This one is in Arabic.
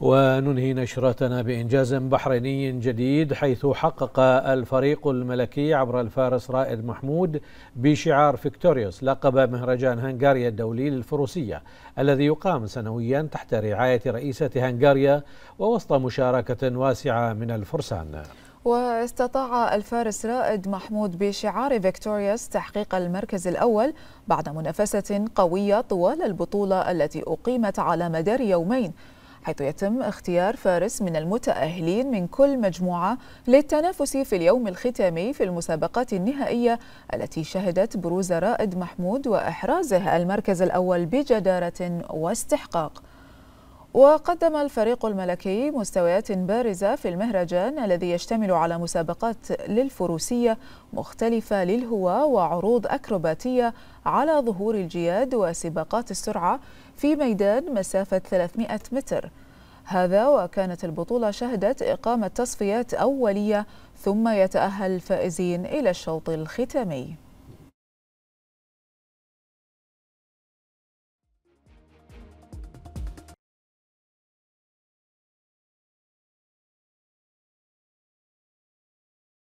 وننهي نشرتنا بإنجاز بحريني جديد حيث حقق الفريق الملكي عبر الفارس رائد محمود بشعار فيكتوريوس لقب مهرجان هنغاريا الدولي للفروسية الذي يقام سنويا تحت رعاية رئيسة هنغاريا ووسط مشاركة واسعة من الفرسان واستطاع الفارس رائد محمود بشعار فيكتوريوس تحقيق المركز الأول بعد منافسة قوية طوال البطولة التي أقيمت على مدار يومين حيث يتم اختيار فارس من المتأهلين من كل مجموعة للتنافس في اليوم الختامي في المسابقات النهائية التي شهدت بروز رائد محمود وإحرازه المركز الأول بجدارة واستحقاق وقدم الفريق الملكي مستويات بارزة في المهرجان الذي يشتمل على مسابقات للفروسية مختلفة للهواء وعروض أكروباتية على ظهور الجياد وسباقات السرعة في ميدان مسافة 300 متر هذا وكانت البطولة شهدت إقامة تصفيات أولية ثم يتأهل الفائزين إلى الشوط الختامي